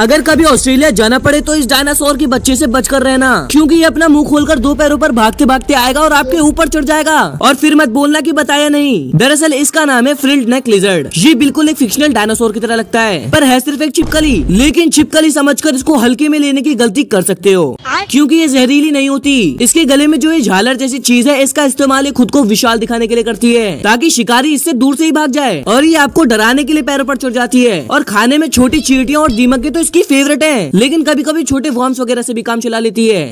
अगर कभी ऑस्ट्रेलिया जाना पड़े तो इस डायनासोर के बच्चे से बचकर रहना क्योंकि ये अपना मुंह खोलकर दो पैरों पर भागते भागते आएगा और आपके ऊपर चढ़ जाएगा और फिर मत बोलना कि बताया नहीं दरअसल इसका नाम है फ्रिल्ड नेक लिजर्ड ये बिल्कुल एक फिक्शनल डायनासोर की तरह लगता है पर है सिर्फ एक छिपकली लेकिन छिपकली समझ इसको हल्के में लेने की गलती कर सकते हो क्योंकि ये जहरीली नहीं होती इसके गले में जो ये झालर जैसी चीज है इसका इस्तेमाल ये खुद को विशाल दिखाने के लिए करती है ताकि शिकारी इससे दूर से ही भाग जाए और ये आपको डराने के लिए पैरों पर चढ़ जाती है और खाने में छोटी चीटियाँ और दीमक के तो इसकी फेवरेट है लेकिन कभी कभी छोटे वॉर्म्स वगैरह से भी काम चला लेती है